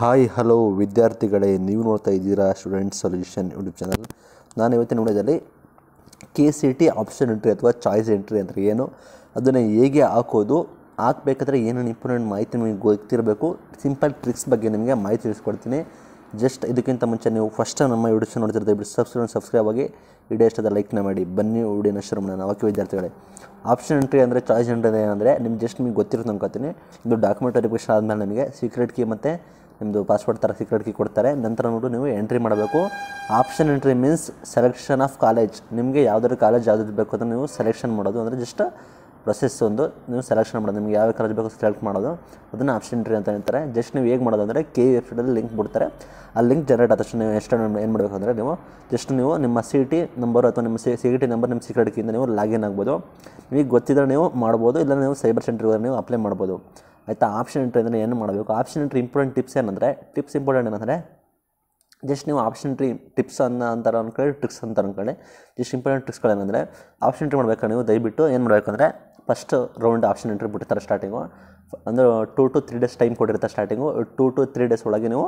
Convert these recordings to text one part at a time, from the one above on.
hi hello ವಿದ್ಯಾರ್ಥಿಗಳೇ ನೀವು ನೋಡ್ತಾ ಇದ್ದೀರಾ ಸ್ಟೂಡೆಂಟ್ ಸೊಲ್ಯೂಷನ್ ಯೂಟ್ಯೂಬ್ ಚಾನಲ್ ನಾನು ಇವತ್ತಿನ ವಿಡಿಯೋದಲ್ಲಿ K C T option entry ಅಥವಾ ಚಾಯ್ಸ್ ಎಂಟ್ರಿ ಅಂದರೆ ಏನು ಅದನ್ನು ಹೇಗೆ ಹಾಕೋದು ಹಾಕಬೇಕಾದ್ರೆ ಏನೇನು ಇಂಪಾರ್ಟೆಂಟ್ ಮಾಹಿತಿ ನಿಮಗೆ ಗೊತ್ತಿರಬೇಕು ಸಿಂಪಲ್ ಟ್ರಿಕ್ಸ್ ಬಗ್ಗೆ ನಿಮಗೆ ಮಾಹಿತಿ ತಿಳಿಸ್ಕೊಡ್ತೀನಿ ಜಸ್ಟ್ ಇದಕ್ಕಿಂತ ಮುಂಚೆ ನೀವು ಫಸ್ಟ್ ನಮ್ಮ ಯೂಟ್ಯೂಬ್ ಚಾನಲ್ ನೋಡ್ತಿರ್ತೀವಿ ಬಿಟ್ಟು ಸಬ್ಸ್ಕ್ರೈಬ್ ಸಬ್ಸ್ಕ್ರೈಬ್ ಆಗಿ ವಿಡಿಯೋ ಇಷ್ಟದ ಲೈಕ್ನ ಮಾಡಿ ಬನ್ನಿ ಓಡಿನ ಶುರು ಮಾಡೋಣ ವಿದ್ಯಾರ್ಥಿಗಳೇ ಆಪ್ಷನ್ ಎಂಟ್ರಿ ಅಂದರೆ ಚಾಯ್ಸ್ ಎಂಟ್ರಿ ಏನಂದರೆ ನಿಮ್ಗೆ ಜಸ್ಟ್ ನಿಮಗೆ ಗೊತ್ತಿರೋದು ಅನ್ಕೋತೀನಿ ಇದು ಡಾಕ್ಯುಮೆಂಟ್ ವೆರಿಫಿಕೇಷನ್ ಆದಮೇಲೆ ನಿಮಗೆ ಸೀಕ್ರೆಟ್ ಕೀ ಮತ್ತು ನಿಮ್ಮದು ಪಾಸ್ವರ್ಡ್ ಥರ ಸೀಕ್ರೆಟ್ ಕೀ ಕೊಡ್ತಾರೆ ನಂತರ ನೋಡು ನೀವು ಎಂಟ್ರಿ ಮಾಡಬೇಕು option entry means selection of college ನಿಮಗೆ ಯಾವುದಾದ್ರು ಕಾಲೇಜ್ ಯಾವ್ದು ಬೇಕು ಅಂದರೆ ನೀವು ಸೆಲೆಕ್ಷನ್ ಮಾಡೋದು ಅಂದರೆ ಜಸ್ಟ್ ಪ್ರೊಸೆಸ್ ಒಂದು ನೀವು ಸೆಲೆಕ್ಷನ್ ಮಾಡೋದು ನಿಮಗೆ ಯಾವ ಕಾಲೇಜ್ ಬೇಕು ಸೆಲೆಕ್ಟ್ ಮಾಡೋದು ಅದನ್ನು ಆಪ್ಷನ್ ಎಂಟ್ರಿ ಅಂತ ಹೇಳ್ತಾರೆ ಜಸ್ಟ್ ನೀವು ಹೇಗೆ ಮಾಡೋದು ಅಂದರೆ ಕೆ ವೆಬ್ಸೈಟಲ್ಲಿ ಲಿಂಕ್ ಬಿಡ್ತಾರೆ ಆ ಲಿಂಕ್ ಜನರೇಟ್ ಆದಷ್ಟು ನೀವು ಎಷ್ಟು ಏನು ಮಾಡಬೇಕು ಅಂದರೆ ನೀವು ಜಸ್ಟ್ ನೀವು ನಿಮ್ಮ ಸಿ ಟಿ ನಂಬರ್ ಅಥವಾ ನಿಮ್ಮ ಸಿ ಸಿ ಟಿ ನಂಬರ್ ನಿಮ್ಮ ಸೀಕ್ರೆಟ್ ನೀವು ಲಾಗಿನ್ ಆಗ್ಬೋದು ನಿಮಗೆ ಗೊತ್ತಿದ್ದರೆ ನೀವು ಮಾಡ್ಬೋದು ಇಲ್ಲ ನೀವು ಸೈಬರ್ ಸೆಂಟ್ರಿಗೆ ನೀವು ಅಪ್ಲೈ ಮಾಡ್ಬೋದು ಆಯಿತಾ ಆಪ್ಷನ್ ಎಂಟ್ರಿ ಅಂದರೆ ಏನು ಮಾಡಬೇಕು ಆಪ್ಷನ್ ಎಂಟ್ರಿ ಇಂಪಾರ್ಟೆಂಟ್ ಟಿಪ್ಸ್ ಏನಂದರೆ ಟಿಪ್ಸ್ ಇಂಪಾರ್ಟೆಂಟ್ ಏನಂದರೆ ಜಸ್ಟ್ ನೀವು ಆಪ್ಷನ್ ಟ್ರಿ ಟಿಪ್ಸ್ ಅನ್ನ ಅಂತಾರೆ ಅಂದ್ಕೊಳ್ಳಿ ಟ್ರಿಕ್ಸ್ ಅಂತ ಅಂದ್ಕೊಳ್ಳಿ ಜಸ್ಟ್ ಇಂಪಾರ್ಟೆಂಟ್ ಟ್ರಿಕ್ಸ್ಗಳೇನೆಂದರೆ ಆಪ್ಷನ್ ಎಂಟ್ರಿ ಮಾಡಬೇಕಾ ನೀವು ದಯವಿಟ್ಟು ಏನು ಮಾಡಬೇಕಂದ್ರೆ ಫಸ್ಟ್ ರೌಂಡ್ ಆಪ್ಷನ್ ಎಂಟ್ರಿ ಬಿಟ್ಟಿರ್ತಾರೆ ಸ್ಟಾರ್ಟಿಂಗು ಅಂದರೆ two to three days time ಕೊಟ್ಟಿರ್ತಾರೆ starting two to three days ಒಳಗೆ ನೀವು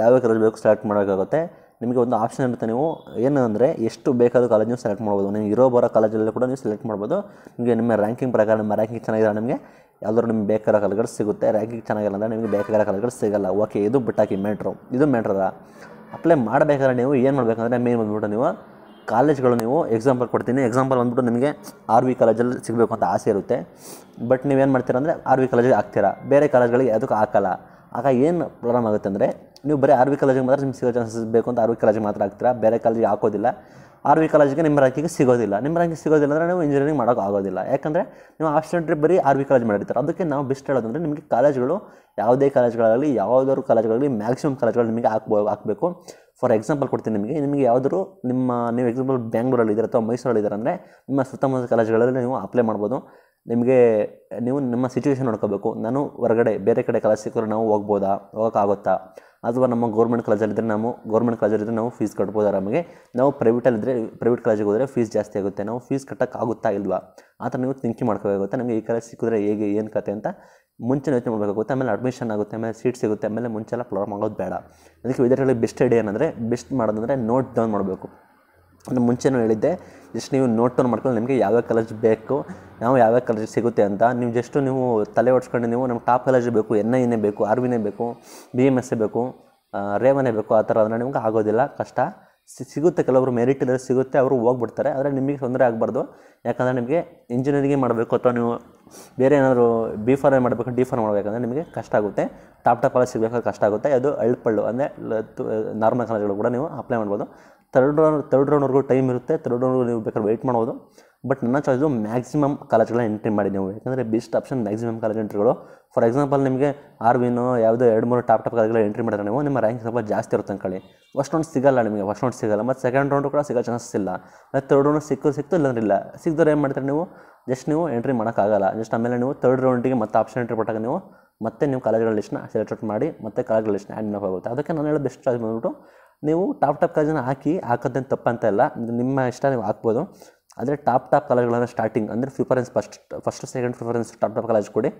ಯಾವ್ಯಾವ ಕಾಲೇಜ್ ಬೇಕು ಸೆಲೆಕ್ಟ್ ಮಾಡಬೇಕಾಗುತ್ತೆ ನಿಮಗೆ ಒಂದು ಆಪ್ಷನ್ ಇರುತ್ತೆ ನೀವು ಏನು ಅಂದರೆ ಎಷ್ಟು ಬೇಕಾದ ಕಾಲೇಜ್ ನೀವು ಸೆಲೆಕ್ಟ್ ಮಾಡ್ಬೋದು ನೀವು ಇರೋ ಬರೋ ಕಾಲೇಜಲ್ಲೂ ಕೂಡ ನೀವು ಸೆಲೆಕ್ಟ್ ಮಾಡ್ಬೋದು ನಿಮಗೆ ನಿಮ್ಮ ರ್ಯಾಂಕಿಂಗ್ ಪ್ರಕಾರ ನಿಮ್ಮ ರ್ಯಾಂಕಿಂಗ್ ಚೆನ್ನಾಗಿದೆ ನಿಮಗೆ ಯಾವ್ದಾದ್ರು ನಿಮ್ಗೆ ಬೇಕಾದ ಕಲರ್ಗಳು ಸಿಗುತ್ತೆ ರ್ಯಾಗಿಗೆ ಚೆನ್ನಾಗಿಲ್ಲ ಅಂದರೆ ನಿಮಗೆ ಬೇಕಾದ ಕಲರ್ಗಳು ಸಿಗಲ್ಲ ಓಕೆ ಇದು ಬಿಟ್ಟಾಕಿ ಮೆಟ್ರು ಇದು ಮೆಟ್ರದ ಅಪ್ಲೈ ಮಾಡಬೇಕಾದ್ರೆ ನೀವು ಏನು ಮಾಡಬೇಕಂದ್ರೆ ಮೇನ್ ಬಂದ್ಬಿಟ್ಟು ನೀವು ಕಾಲೇಜ್ಗಳು ನೀವು ಎಕ್ಸಾಂಪಲ್ ಕೊಡ್ತೀನಿ ಎಕ್ಸಾಂಪಲ್ ಬಂದುಬಿಟ್ಟು ನಿಮಗೆ ಆರ್ ವಿ ಕಾಲೇಜಲ್ಲಿ ಸಿಗಬೇಕು ಅಂತ ಆಸೆ ಇರುತ್ತೆ ಬಟ್ ನೀವೇನು ಮಾಡ್ತೀರಾ ಅಂದರೆ ಆರ್ ವಿ ಕಾಲೇಜಿಗೆ ಹಾಕ್ತೀರಾ ಬೇರೆ ಕಾಲೇಜ್ಗಳಿಗೆ ಅದಕ್ಕೆ ಹಾಕಲ್ಲ ಆಗ ಏನು ಪ್ರಾಬ್ಲಮ್ ಆಗುತ್ತೆ ಅಂದರೆ ನೀವು ಬರೀ ಆರ್ ವಿ ಕಾಲೇಜಿಗೆ ಮಾತ್ರ ನಿಮ್ಗೆ ಸಿಗೋ ಚಾನ್ಸಸ್ ಬೇಕು ಅಂತ ಆರ್ ವಿ ಕಾಲೇಜಿಗೆ ಮಾತ್ರ ಹಾಕ್ತೀರಾ ಬೇರೆ ಕಾಲೇಜಿಗೆ ಹಾಕೋದಿಲ್ಲ ಆರ್ವಿ ಕಾಲೇಜಿಗೆ ನಿಮ್ಮ ರ್ಯಾಂಕಿಗೆ ಸಿಗೋದಿಲ್ಲ ನಿಮ್ಮ ರ್ಯಾಂಕಿಗೆ ಸಿಗೋದಿಲ್ಲ ಅಂದರೆ ನೀವು ಇಂಜಿನಿಯರಿಂಗ್ ಮಾಡೋಕೆ ಆಗೋದಿಲ್ಲ ಯಾಕಂದರೆ ನೀವು ಆಪ್ಷನ್ ಬರೀ ಆರ್ ವಿ ಕಾಲೇಜ್ ಮಾಡಿರ್ತಾರೆ ಅದಕ್ಕೆ ನಾವು ಬೆಸ್ಟ್ ಹೇಳೋದಂದರೆ ನಿಮಗೆ ಕಾಲೇಜ್ಗಳು ಯಾವುದೇ ಕಾಲೇಜ್ಗಳಲ್ಲಿ ಯಾವುದಾದ್ರು ಕಾಲೇಜ್ಗಳಲ್ಲಿ ಮ್ಯಾಕ್ಸಿಮಮ್ ಕಾಲೇಜ್ಗಳು ನಿಮಗೆ ಹಾಕ್ಬೋ ಹಾಕಬೇಕು ಫಾರ್ ಎಕ್ಸಾಂಪಲ್ ಕೊಡ್ತೀನಿ ನಿಮಗೆ ನಿಮಗೆ ಯಾವುದಾದ್ರು ನಿಮ್ಮ ನೀವು ಎಕ್ಸಾಂಪಲ್ ಬ್ಯಾಂಗ್ಳೂರಲ್ಲಿ ಇದ್ದೀರ ಅಥವಾ ಮೈಸೂರಲ್ಲಿ ಅಂದರೆ ನಿಮ್ಮ ಸುತ್ತಮುತ್ತ ಕಾಲೇಜ್ಗಳಲ್ಲಿ ನೀವು ಅಪ್ಲೈ ಮಾಡ್ಬೋದು ನಿಮಗೆ ನೀವು ನಿಮ್ಮ ಸಿಚುವೇಶನ್ ನೋಡ್ಕೋಬೇಕು ನಾನು ಹೊರಗಡೆ ಬೇರೆ ಕಡೆ ಕಾಲೇಜ್ ಸಿಕ್ಕಿದ್ರೆ ನಾವು ಹೋಗ್ಬೋದಾ ಹೋಗೋಕ್ಕಾಗುತ್ತಾ ಅಥವಾ ನಮ್ಮ ಗೌರ್ಮೆಂಟ್ ಕಾಲೇಜಲ್ಲಿದ್ದರೆ ನಾವು ಗೌರ್ಮೆಂಟ್ ಕಾಲೇಜಲ್ಲಿದ್ದರೆ ನಾವು ಫೀಸ್ ಕಟ್ಬೋದು ಆರಾಮಾಗಿ ನಾವು ಪ್ರೈವೇಟಲ್ಲಿದ್ದರೆ ಪ್ರೈವೇಟ್ ಕಾಲೇಜಿಗೆ ಹೋದರೆ ಫೀಸ್ ಜಾಸ್ತಿ ಆಗುತ್ತೆ ನಾವು ಫೀಸ್ ಕಟ್ಟೋಕ್ಕಾಗುತ್ತಾ ಇಲ್ವಾ ಆ ಥರ ನೀವು ಥಿಂಕಿಂಗ್ ಮಾಡ್ಕೋಬೇಕಾಗುತ್ತೆ ನಮಗೆ ಈ ಕಾಲೇಜ್ ಸಿಕ್ಕಿದ್ರೆ ಹೇಗೆ ಏನು ಕತೆ ಅಂತ ಮುಂಚೆ ಯೋಚನೆ ಮಾಡಬೇಕಾಗುತ್ತೆ ಆಮೇಲೆ ಅಡ್ಮಿಷನ್ ಆಗುತ್ತೆ ಆಮೇಲೆ ಸೀಟ್ ಸಿಗುತ್ತೆ ಆಮೇಲೆ ಮುಂಚೆಲ್ಲ ಪ್ರಾಬ್ಲಮ್ ಮಾಡೋದು ಬೇಡ ಅದಕ್ಕೆ ವಿದ್ಯಾರ್ಥಿಗಳಿಗೆ ಬೆಸ್ಟ್ ಐಡಿಯಾ ಏನಂದರೆ ಬೆಸ್ಟ್ ಮಾಡೋದಂದರೆ ನೋಟ್ ಡೌನ್ ಮಾಡಬೇಕು ನಾನು ಮುಂಚೆನೂ ಹೇಳಿದ್ದೆ ಜಸ್ಟ್ ನೀವು ನೋಟ್ ಡೌನ್ ಮಾಡ್ಕೊಂಡು ನಿಮಗೆ ಯಾವ್ಯಾವ ಕಾಲೇಜ್ ಬೇಕು ನಾವು ಯಾವ್ಯಾವ ಕಾಲೇಜಿಗೆ ಸಿಗುತ್ತೆ ಅಂತ ನೀವು ಜಸ್ಟ್ ನೀವು ತಲೆ ಒಡ್ಸ್ಕೊಂಡು ನೀವು ನಮ್ಗೆ ಟಾಪ್ ಕಾಲೇಜ್ ಬೇಕು ಎನ್ ಐ ಬೇಕು ಆರ್ ವಿನೇ ಬೇಕು ಬಿ ಎಮ್ ಎಸ್ಸೇ ಬೇಕು ರೇವನೇ ಬೇಕು ಆ ಥರ ಅದನ್ನು ನಿಮ್ಗೆ ಆಗೋದಿಲ್ಲ ಕಷ್ಟ ಸಿಗುತ್ತೆ ಕೆಲವರು ಮೆರಿಟ್ ಇಲ್ಲ ಸಿಗುತ್ತೆ ಅವರು ಹೋಗ್ಬಿಡ್ತಾರೆ ಆದರೆ ನಿಮಗೆ ತೊಂದರೆ ಆಗಬಾರ್ದು ಯಾಕಂದರೆ ನಿಮಗೆ ಇಂಜಿನಿಯರಿಂಗೇ ಮಾಡಬೇಕು ಅಥವಾ ನೀವು ಬೇರೆ ಏನಾದರೂ ಬಿ ಫಾರ್ಮ್ ಮಾಡಬೇಕು ಡಿ ಫಾರ್ಮ್ ಮಾಡಬೇಕಂದ್ರೆ ನಿಮಗೆ ಕಷ್ಟ ಆಗುತ್ತೆ ಟಾಪ್ ಟಾಪ್ ಕಾಲೇಜ್ ಸಿಗಬೇಕಾದ್ರೆ ಕಷ್ಟ ಆಗುತ್ತೆ ಅದು ಅಳ್ಪಳ್ಳು ಅಂದರೆ ನಾರ್ಮಲ್ ಕಾಲೇಜ್ಗಳು ಕೂಡ ನೀವು ಅಪ್ಲೈ ಮಾಡ್ಬೋದು ತರ್ಡ್ ರೌಂಡ್ ತರ್ಡ್ ರೌಂಡ್ವರೆಗೂ ಟೈಮ್ ಇರುತ್ತೆ ತರ್ಡ್ ರೌಂಡ್ವರೆಗೂ ನೀವು ಬೇಕಾದ್ರೆ ವೆಯ್ಟ್ ಮಾಡ್ಬೋದು ಬಟ್ ನನ್ನ ಚಾಯ್ಸು ಮ್ಯಾಕ್ಸಿಮಮ್ ಕಾಲೇಜ್ಗಳನ್ನ ಎಂಟ್ರಿ ಮಾಡಿ ನೀವು ಯಾಕಂದರೆ ಬೆಸ್ಟ್ ಆಪ್ಷನ್ ಮ್ಯಾಕ್ಸಿಮಮ್ ಕಾಲೇಜ್ ಎಂಟ್ರಿಗಳು ಫಾರ್ ಎಕ್ಸಾಂಪಲ್ ನಿಮಗೆ ವಿನ್ ಯಾವುದೋ ಎರಡು ಮೂರು ಟಾಪ್ ಟಾಪ್ ಕಾಲೇಜ್ಗಳ ಎಂಟ್ರಿ ಮಾಡಿದ್ರೆ ನೀವು ನಿಮ್ಮ ರ್ಯಾಂಕ್ ಸ್ವಲ್ಪ ಜಾಸ್ತಿ ಇರುತ್ತೆ ಅಂದ್ಕೊಳ್ಳಿ ಫಸ್ಟ್ ರೌಂಡ್ ಸಿಗಲ್ಲ ನಿಮಗೆ ಫಸ್ಟ್ ರೌಂಡ್ ಸಿಗಲ್ಲ ಮತ್ತು ಸೆಕೆಂಡ್ ರೌಂಡು ಕೂಡ ಸಿಗೋ ಚಾನ್ಸಸ್ ಇಲ್ಲ ಮತ್ತು ತರ್ಡ್ ರೌಂಡ್ ಸಿಕ್ಕೂ ಸಿಕ್ತು ಇಲ್ಲಾಂದ್ರೆ ಇಲ್ಲ ಸಿಕ್ಕಿದ್ರೆ ಏನು ಮಾಡ್ತಾರೆ ನೀವು ಜಸ್ಟ್ ನೀವು ಎಂಟ್ರಿ ಮಾಡೋಕ್ಕಾಗಲ್ಲ ಜಸ್ಟ್ ಆಮೇಲೆ ನೀವು ತರ್ಡ್ ರೌಂಡಿಗೆ ಮತ್ತೆ ಆಪ್ಷನ್ ಎಂಟ್ರಿ ಕೊಟ್ಟಾಗ ನೀವು ಮತ್ತೆ ನೀವು ಕಾಲೇಜ್ಗಳ ಲಿಸ್ಟ್ನ ಸೆಲೆಕ್ಟ್ ಮಾಡಿ ಮತ್ತೆ ಕಾಲೇಜ್ಗಳ ಲಿಸ್ಟ್ನ ಆ್ಯಡ್ ಅಪ್ ಆಗುತ್ತೆ ಅದಕ್ಕೆ ನಾನು ಹೇಳೋ ಬೆಸ್ಟ್ ಚಾಯ್ಸ್ ಬಂದ್ಬಿಟ್ಟು ನೀವು ಟಾಪ್ ಟಾಪ್ ಕಾಲೇಜನ್ನ ಹಾಕಿ ಹಾಕೋದೇನು ತಪ್ಪಂತ ಇಲ್ಲ ನಿಮ್ಮ ಇಷ್ಟ ನೀವು ಹಾಕ್ಬೋದು ಅಂದರೆ ಟಾಪ್ ಟಾಪ್ ಕಾಲೇಜ್ಗಳನ್ನು ಸ್ಟಾರ್ಟಿಂಗ್ ಅಂದರೆ preference first first second preference top top college ಕೊಡಿ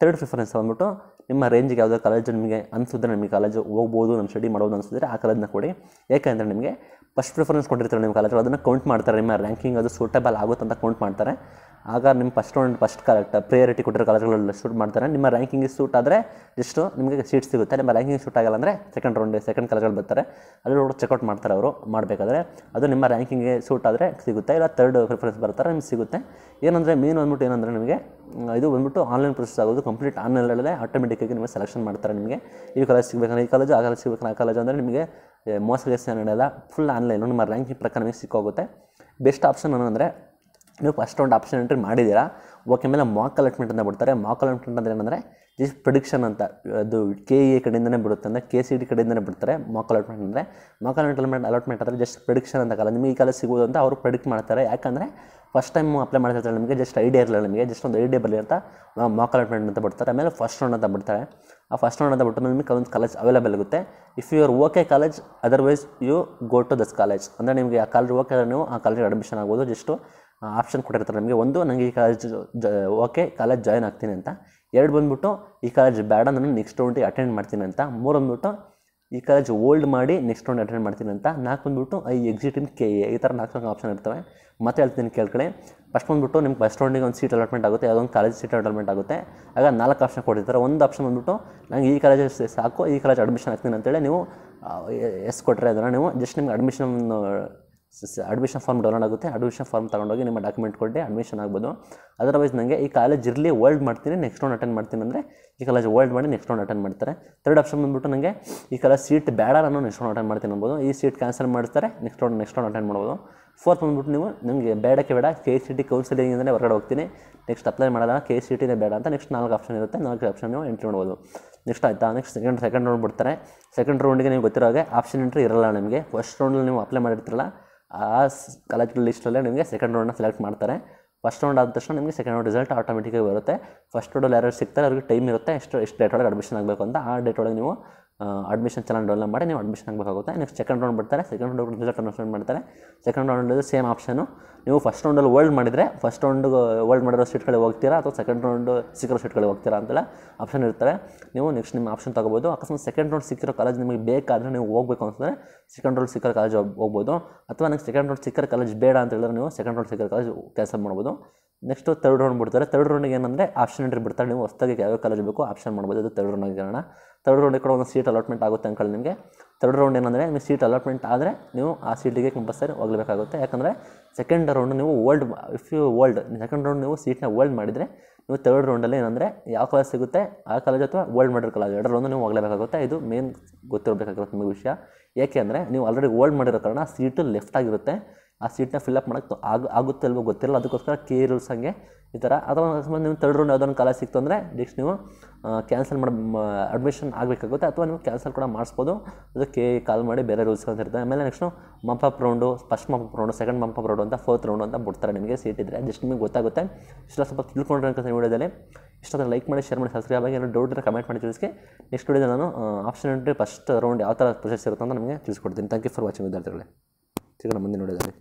ತರ್ಡ್ ಪ್ರಿಫರೆನ್ಸ್ ಬಂದ್ಬಿಟ್ಟು ನಿಮ್ಮ ರೇಂಜ್ಗೆ ಯಾವುದೋ ಕಾಲೇಜ್ ನಿಮಗೆ ಅನಿಸಿದ್ರೆ ನಿಮಗೆ ಕಾಲೇಜು ಹೋಗ್ಬೋದು ನಮ್ಮ ಸ್ಟಡಿ ಮಾಡೋದು ಅನಿಸಿದ್ರೆ ಆ ಕಾಲೇಜನ್ನ ಕೊಡಿ ಯಾಕೆಂದರೆ ನಿಮಗೆ ಫಸ್ಟ್ ಪ್ರಿಫರೆನ್ಸ್ ಕೊಟ್ಟಿರ್ತಾರೆ ನಿಮ್ಮ ಕಾಲೇಜು ಅದನ್ನು ಕೌಂಟ್ ಮಾಡ್ತಾರೆ ನಿಮ್ಮ ರ್ಯಾಂಕಿಂಗ್ ಅದು ಸೂಟಬಲ್ ಆಗುತ್ತೆ ಅಂತ ಕೌಂಟ್ ಮಾಡ್ತಾರೆ ಆಗ ನಿಮ್ಮ first round first correct priority ಕೊಟ್ಟಿರೋ ಕಾಲೇಜ್ಗಳಲ್ಲಿ ಶೂಟ್ ಮಾಡ್ತಾರೆ ನಿಮ್ಮ ರ್ಯಾಂಕಿಂಗ್ ಸೂಟ್ ಆದರೆ ಜಸ್ಟು ನಿಮಗೆ ಸೀಟ್ ಸಿಗುತ್ತೆ ನಿಮ್ಮ ರ್ಯಾಂಕಿಂಗ್ ಶೂಟ್ ಆಗಲ್ಲ ಅಂದರೆ ಸೆಕೆಂಡ್ ರೌಂಡ್ ಸೆಕೆಂಡ್ ಕಾಲೇಜ್ಗಳು ಬರ್ತಾರೆ ಅದರೊಳಗೆ ಚೆಕ್ಔಟ್ ಮಾಡ್ತಾರೆ ಅವರು ಮಾಡಬೇಕಾದ್ರೆ ಅದು ನಿಮ್ಮ ರ್ಯಾಂಕಿಂಗ್ಗೆ ಸೂಟ್ ಆದರೆ ಸಿಗುತ್ತೆ ಇಲ್ಲ ತರ್ಡ್ ಪ್ರಿಫರೆನ್ಸ್ ಬರ್ತಾರೆ ನಿಮ್ಗೆ ಸಿಗುತ್ತೆ ಏನಂದರೆ ಮೇನ್ ಬಂದ್ಬಿಟ್ಟು ಏನಂದರೆ ನಿಮಗೆ ಇದು ಬಂದ್ಬಿಟ್ಟು ಆನ್ಲೈನ್ ಪ್ರೊಸೆಸ್ ಆಗೋದು ಕಂಪ್ಲೀಟ್ ಆನ್ಲೈನಲ್ಲೇ ಆಟೋಮೆಟಿಕ್ಕಾಗಿ ನಿಮಗೆ ಸೆಲೆಕ್ಷನ್ ಮಾಡ್ತಾರೆ ನಿಮಗೆ ಈ ಕಾಲೇಜ್ ಸಿಗಬೇಕಂದ್ರೆ ಈ ಕಾಲೇಜು ಆ ಕಾಲೇಜ್ ಸಿಗಬೇಕಂದ್ರೆ ಆ ಕಾಲೇಜು ಅಂದರೆ ನಿಮಗೆ ಮೋಸ ನಡೆಯಲ್ಲ ಫುಲ್ ಆನ್ಲೈನು ನಿಮ್ಮ ರ್ಯಾಂಕಿಂಗ್ ಪ್ರಕಾರ ನಿಮಗೆ ಸಿಕ್ಕೋಗುತ್ತೆ ಬೆಸ್ಟ್ ಆಪ್ಷನ್ ಏನಂದರೆ ನೀವು ಫಸ್ಟ್ ರೌಂಡ್ ಆಪ್ಷನ್ ಎಂಟ್ರಿ ಮಾಡಿದ್ದೀರಾ ಓಕೆ ಮೇಲೆ ಮಾಕ್ ಅಲಾಟ್ಮೆಂಟ್ ಅಂತ ಬಿಡ್ತಾರೆ ಮಾಕ್ ಅಲಾಟ್ಮೆಂಟ್ ಅಂದರೆ ಏನಂದರೆ ಜಸ್ಟ್ ಪ್ರಿಡಿಕ್ಷನ್ ಅಂತ ಅದು ಕೆ ಎ e ಕಡೆಯಿಂದನೇ ಬಿಡುತ್ತೆ ಅಂದರೆ ಕೆ ಸಿ ಡಿ ಕಡೆಯಿಂದನೇ ಬಿಡ್ತಾರೆ ಮಾಕ್ ಅಲಾಟ್ಮೆಂಟ್ ಅಂದರೆ ಮಾಕ್ ಅಲಾಟ್ಮೆಂಟ್ ಅಲಾಟ್ಮೆಂಟ್ ಆದರೆ ಜಸ್ಟ್ ಪ್ರಿಡಿಕ್ಷನ್ ಅಂತ ಕಾಲ ನಿಮಗೆ ಈ ಕಾಲ ಸಿಗೋದು ಅಂತ ಅವರು ಪ್ರಿಡಿಕ್ಟ್ ಮಾಡ್ತಾರೆ ಯಾಕಂದರೆ ಫಸ್ಟ್ ಟೈಮ್ ಅಪ್ಲೈ ಮಾಡ್ತಿರ್ತಾರೆ ನಿಮಗೆ ಜಸ್ಟ್ ಐಡಿಯಾ ಇರಲಿಲ್ಲ ನಿಮಗೆ ಜಸ್ಟ್ ಒಂದು ಐಡಿಯಾ ಬರಲಿ ಅಂತ ಮಾಕ್ ಅಲಾಟ್ಮೆಂಟ್ ಅಂತ ಬಿಡ್ತಾರೆ ಆಮೇಲೆ ಫಸ್ಟ್ ರೌಂಡ್ ಅಂತ ಬಿಡ್ತಾರೆ ಆ ಫಸ್ಟ್ ರೌಂಡ್ ಅಂತ ಬಿಟ್ಟು ನಿಮಗೆ ಒಂದು ಕಾಲೇಜ್ ಅವೈಲೇಬಲ್ ಆಗುತ್ತೆ if you are okay college otherwise you go to this college ಅಂದರೆ ನಿಮಗೆ ಆ ಕಾಲೇಜ್ ಓಕೆ ಅಂದರೆ ನೀವು ಆ ಕಾಲೇಜಿಗೆ ಅಡ್ಮಿಷನ್ ಆಗ್ಬೋದು ಜಸ್ಟು ಆಪ್ಷನ್ ಕೊಟ್ಟಿರ್ತಾರೆ ನಮಗೆ ಒಂದು ನನಗೆ ಈ ಕಾಲೇಜ್ ಓಕೆ ಕಾಲೇಜ್ ಜಾಯ್ನ್ ಆಗ್ತೀನಿ ಅಂತ ಎರಡು ಬಂದುಬಿಟ್ಟು ಈ ಕಾಲೇಜ್ ಬೇಡ ನಾನು ನೆಕ್ಸ್ಟ್ ರೌಂಡಿಗೆ ಅಟೆಂಡ್ ಮಾಡ್ತೀನಿ ಅಂತ ಮೂರು ಬಂದುಬಿಟ್ಟು ಈ ಕಾಲೇಜ್ ಓಲ್ಡ್ ಮಾಡಿ ನೆಕ್ಸ್ಟ್ ರೌಂಡ್ ಅಟೆಂಡ್ ಮಾಡ್ತೀನಿ ಅಂತ ನಾಲ್ಕು ಬಂದುಬಿಟ್ಟು ಐ ಎಕ್ಸಿಟ್ ಇನ್ ಕೆ ಈ ಥರ ನಾಲ್ಕು ಆಪ್ಷನ್ ಇರ್ತವೆ ಮತ್ತೆ ಹೇಳ್ತೀನಿ ಕೇಳ್ಕೊಳ್ಳಿ ಫಸ್ಟ್ ಬಂದುಬಿಟ್ಟು ನಿಮ್ಗೆ ಫಸ್ಟ್ ರೌಂಡಿಗೆ ಒಂದು ಸೀಟ್ ಅಲಾಟ್ಮೆಂಟ್ ಆಗುತ್ತೆ ಅದೊಂದು ಕಾಲೇಜ್ ಸೀಟ್ ಅಲಾಟ್ಮೆಂಟ್ ಆಗುತ್ತೆ ಆಗ ನಾಲ್ಕು ಆಪ್ಷನ್ ಕೊಟ್ಟಿರ್ತಾರೆ ಒಂದು ಆಪ್ಷನ್ ಬಂದುಬಿಟ್ಟು ನಂಗೆ ಈ ಕಾಲೇಜ್ ಸಾಕು ಈ ಕಾಲೇಜ್ ಅಡ್ಮಿಷನ್ ಆಗ್ತೀನಿ ಅಂತೇಳಿ ನೀವು ಎಸ್ ಕೊಟ್ಟರೆ ಅದನ್ನು ನೀವು ಜಸ್ಟ್ ನಿಮ್ಗೆ ಅಡ್ಮಿಷನ್ ಅಡ್ಮಿಷನ್ ಫಾರ್ಮ್ ಡೌನ್ಲೋಡ್ ಆಗುತ್ತೆ ಅಡ್ಮಿಷನ್ ಫಾರ್ಮ್ ತಗೊಂಡೋಗಿ ನಿಮ್ಮ ಡಾಕ್ಯುಮೆಂಟ್ ಕೊಟ್ಟೆ ಅಡ್ಮಿಷನ್ ಆಗ್ಬೋದು ಅದರ್ವೈಸ್ ನನಗೆ ಈ ಕಾಲೇಜ್ ಇರಲಿ ಓಲ್ಡ್ ಮಾಡ್ತೀನಿ ನೆಕ್ಸ್ಟ್ ರೌಂಡ್ ಅಟೆಂಡ್ ಮಾಡ್ತೀನಿ ಅಂದರೆ ಈ ಕಾಲೇಜ್ ಓಲ್ಡ್ ಮಾಡಿ ನೆಕ್ಸ್ಟ್ ರೌಂಡ್ ಅಟೆಂಡ್ ಮಾಡ್ತಾರೆ ತರ್ಡ್ ಆಪ್ಷನ್ ಬಂದ್ಬಿಟ್ಟು ನನಗೆ ಈ ಕಾಲೇಜ್ ಸೀಟ್ ಬೇಡ ನಾನು ನೆಕ್ಸ್ಟ್ ರೌಂಡ್ ಅಟೆಂಡ್ ಮಾಡ್ತೀನಿ ಅನ್ಬೋದು ಈ ಸೀಟ್ ಕ್ಯಾನ್ಸಲ್ ಮಾಡ್ತಾರೆ next round next round attend ಮಾಡ್ಬೋದು ಫೋರ್ತ್ ಬಂದ್ಬಿಟ್ಟು ನೀವು ನನಗೆ ಬೇಡಕ್ಕೆ ಬೇಡ K A C T counselling ಹೊರಗಡೆ ಹೋಗ್ತೀನಿ ನೆಕ್ಸ್ಟ್ ಅಪ್ಲೈ ಮಾಡೋಲ್ಲ ಕೆ ಸಿ ಟಿನೇ ಬೇಡ ಅಂತ ನೆಕ್ಸ್ಟ್ ನಾಲ್ಕು ಆಪ್ಷನ್ ಇರುತ್ತೆ ನಾಲ್ಕು ಆಪ್ಷನ್ ನೀವು ಎಂಟ್ರಿ ಮಾಡ್ಬೋದು ನೆಕ್ಸ್ಟ್ ಆಯಿತಾ ನೆಕ್ಸ್ಟ್ ಸೆಕೆಂಡ್ ಸೆಕೆಂಡ್ ರೌಂಡ್ ಬಿಡ್ತಾರೆ ಸೆಕೆಂಡ್ ರೌಂಡಿಗೆ ನೀವು ಗೊತ್ತಿರೋ ಹಾಗೆ ಆಪ್ಷನ್ ಎಂಟ್ರಿ ಇರಲ್ಲ ನಿಮಗೆ ಫಸ್ಟ್ ರೌಂಡಲ್ಲಿ ನೀವು ಅಪ್ಲೈ ಮಾಡಿರ್ತಿರಲ್ಲ ಆ ಕಲೆಕ್ಟ್ ಲಿಸ್ಟಲ್ಲೇ ನಿಮಗೆ ಸೆಕೆಂಡ್ ರೌಂಡನ್ನ ಸೆಲೆಕ್ಟ್ ಮಾಡ್ತಾರೆ ಫಸ್ಟ್ ರೌಂಡ್ ಆದ ತಕ್ಷಣ ನಿಮಗೆ ಸೆಕೆಂಡ್ ರೌಂಡ್ ರಿಸಲ್ಟ್ ಆಟೋಮೆಟಿಕಾಗಿ ಬರುತ್ತೆ ಫಸ್ಟ್ ರೌಂಡಲ್ಲಿ ಯಾರು ಸಿಗ್ತಾರೆ ಅವ್ರಿಗೆ ಟೈಮ್ ಇರುತ್ತೆ ಎಷ್ಟು ಎಷ್ಟು ಡೇಟ್ ಒಳಗೆ ಅಡ್ಮಿಷನ್ ಆಗಬೇಕು ಅಂತ ಆ ಡೇಟ್ ಒಳಗೆ ನೀವು ಅಡ್ಮಿಷನ್ ಚೆನ್ನಾಗಿ ಡೆವಲಪ್ ಮಾಡಿ ನೀವು ಅಡ್ಮಿಷನ್ ಆಗಬೇಕಾಗುತ್ತೆ ನೆಕ್ಸ್ಟ್ ಸೆಕೆಂಡ್ ರೌಂಡ್ ಬಿಡ್ತಾರೆ ಸೆಕೆಂಡ್ ರೌಂಡ್ ರಿಸಲ್ಟ್ ಅನೌನ್ಸ್ಮೆಂಟ್ ಮಾಡ್ತಾರೆ ಸೆಕೆಂಡ್ ರೌಂಡಲ್ಲಿ ಸೇಮ್ ಆಪ್ಷನು ನೀವು ಫಸ್ಟ್ ರೌಂಡಲ್ಲಿ ವರ್ಲ್ಡ್ ಮಾಡಿದರೆ ಫಸ್ಟ್ ರೌಂಡ್ಗೆ ವರ್ಲ್ಡ್ ಮಾಡಿರೋ ಸೀಟ್ಗಳಿಗೆ ಹೋಗ್ತೀರಾ ಅಥವಾ ಸೆಕೆಂಡ್ ರೌಂಡ್ ಸಿಕ್ಕಿರೋ ಸೀಟ್ಗಳಿಗೆ ಹೋಗ್ತೀರಾ ಅಂತೆಲ್ಲ ಆಪ್ಷನ್ ಇರ್ತಾರೆ ನೀವು ನೆಕ್ಸ್ಟ್ ನಿಮ್ಮ ಆಪ್ಷನ್ ತೊಗೋಬೋದು ಅಕಸ್ಮಾತ್ ಸೆಕೆಂಡ್ ರೌಂಡ್ ಸಿಕ್ಕಿರೋ ಕಾಲೇಜ್ ನಿಮಗೆ ಬೇಕಾದರೆ ನೀವು ಹೋಗಬೇಕು ಅಂತಂದರೆ ಸೆಕೆಂಡ್ ರೌಂಡ್ ಸಿಕ್ಕಿರೋ ಕಾಲೇಜ್ ಹೋಗ್ಬೋದು ಅಥವಾ ನೆಕ್ಸ್ಟ್ ಸೆಕೆಂಡ್ ರೌಂಡ್ ಸಿಕ್ಕಿರೋ ಕಾಲೇಜ್ ಬೇಡ ಅಂತ ಹೇಳಿದ್ರೆ ನೀವು ಸೆಕೆಂಡ್ ರೌಂಡ್ ಸಿಕ್ಕಿರೋ ಕಾಲೇಜ್ ಕೆಲಸ ಮಾಡ್ಬೋದು ನೆಕ್ಸ್ಟ್ ತರ್ಡ್ ರೌಂಡ್ ಬಿಡ್ತಾರೆ ತರ್ಡ್ ರೌಂಡಿಗೆ ಏನಂದರೆ ಆಪ್ಷನ್ ಎಂಟ್ರಿ ಬಿಡ್ತಾರೆ ನೀವು ಹೊಸದಾಗಿ ಯಾವ್ಯಾವ ಕಾಲೇಜ್ ಬೇಕು ಆಪ್ಷನ್ ಮಾಡ್ಬೋದು ಅದು ತರ್ಡ್ ರೌಂಡಿಗೆ ಕಾರಣ ತರ್ಡ್ ರೌಂಡ್ ಕೂಡ ಒಂದು ಸೀಟ್ ಅಲಾಟ್ಮೆಂಟ್ ಆಗುತ್ತೆ ಅಂದ್ಕೊಳ್ಳಿ ನಿಮಗೆ ತರ್ಡ್ ರೌಂಡ್ ಏನಂದರೆ ನಿಮಗೆ ಸೀಟ್ ಅಲಾಟ್ಮೆಂಟ್ ಆದರೆ ನೀವು ಆ ಸೀಟಿಗೆ ಕಂಪಲ್ಸರಿ ಹೋಗಲೇಬೇಕಾಗುತ್ತೆ ಯಾಕಂದರೆ ಸೆಕೆಂಡ್ ರೌಂಡ್ ನೀವು hold if you hold second round ನೀವು ಸೀಟ್ನ ಓಲ್ಡ್ ಮಾಡಿದರೆ ನೀವು ತರ್ಡ್ ರೌಂಡಲ್ಲಿ ಏನಂದರೆ ಯಾವ ಕಾಲೇಜ್ ಸಿಗುತ್ತೆ ಆ ಕಾಲೇಜ್ ಅಥವಾ ಓಲ್ಡ್ ಮಾಡಿರೋ ಕಾಲೇಜ್ ಎರಡು ರೌಂಡ್ ನೀವು ಹೋಗಲೇಬೇಕಾಗುತ್ತೆ ಇದು ಮೇನ್ ಗೊತ್ತಿರಬೇಕಾಗಿರುತ್ತೆ ನಿಮಗೆ ವಿಷಯ ಏಕೆ ಅಂದರೆ ನೀವು ಆಲ್ರೆಡಿ ಓಲ್ಡ್ ಮಾಡಿರೋ ಕಾರಣ ಸೀಟು ಲೆಫ್ಟ್ ಆಗಿರುತ್ತೆ ಆ ಸೀಟ್ನ ಫಿಲ್ಅಪ್ ಮಾಡೋಕ್ಕೆ ಆಗ ಆಗುತ್ತೆ ಅಲ್ವೋ ಗೊತ್ತಿರಲ್ಲ ಅದಕ್ಕೋಸ್ಕರ ಕೆ ರೂಲ್ಸ್ ಹಂಗೆ ಈ ಥರ ಅಥವಾ ಅಕಸ್ಮಾತ್ ನಿಮ್ಮ ತರ್ಡ್ ರೌಂಡ್ ಯಾವುದೊಂದು ಕಾಲ ಸಿಕ್ತು ಅಂದರೆ ನೆಕ್ಸ್ಟ್ ನೀವು ಕ್ಯಾನ್ಸಲ್ ಮಾಡಿ ಅಡ್ಮಿಷನ್ ಆಗಬೇಕಾಗುತ್ತೆ ಅಥವಾ ನೀವು ಕ್ಯಾನ್ಸಲ್ ಕೂಡ ಮಾಡಿಸ್ಬೋದು ಅದಕ್ಕೆ ಕಾಲ್ ಮಾಡಿ ಬೇರೆ ರೂಲ್ಸ್ ಅಂತ ಇರ್ತದೆ ಆಮೇಲೆ next mop up round first mop up round second up round ಅಂತ ಫೋರ್ತ್ ರೌಂಡು ಅಂತ ಬಿಡ್ತಾರೆ ನಿಮಗೆ ಸೀಟ್ ಇದ್ದರೆ ಜಸ್ಟ್ ನಿಮಗೆ ಗೊತ್ತಾಗುತ್ತೆ ಇಷ್ಟ ಸ್ವಲ್ಪ ತಿಳ್ಕೊಂಡ್ರೆ ಅಂತ ಇಷ್ಟು ಇಷ್ಟ ಲೈಕ್ ಮಾಡಿ ಶೇರ್ ಮಾಡಿ ಸಬ್ಸ್ಕ್ರೈಬ್ ಆಗಿ ಏನಾದ್ರು ಡೌಟ್ ಇದ್ದರೆ ಕಮೆಂಟ್ ಮಾಡಿ ತಿಳಿಸಿ ನೆಕ್ಸ್ಟ್ ವಿಡಿಯೋದ ನಾನು ಆಪ್ಷನ್ ಎಂಟ್ರಿ ಫಸ್ಟ್ ರೌಂಡ್ ಯಾವ ಥರ ಪ್ರೊಸೆಸ್ ಇರುತ್ತೆ ಅಂತ ನಮಗೆ ತಿಳಿಸ್ಕೊಡ್ತೀನಿ ಥ್ಯಾಂಕ್ ಯು ಫಾರ್ ವಾಚಿಂಗ್ ವಿದ್ಯಾರ್ಥಿಗಳೇ ಸಿಗೋಣ ಮುಂದೆ ನೋಡಿದಲ್ಲಿ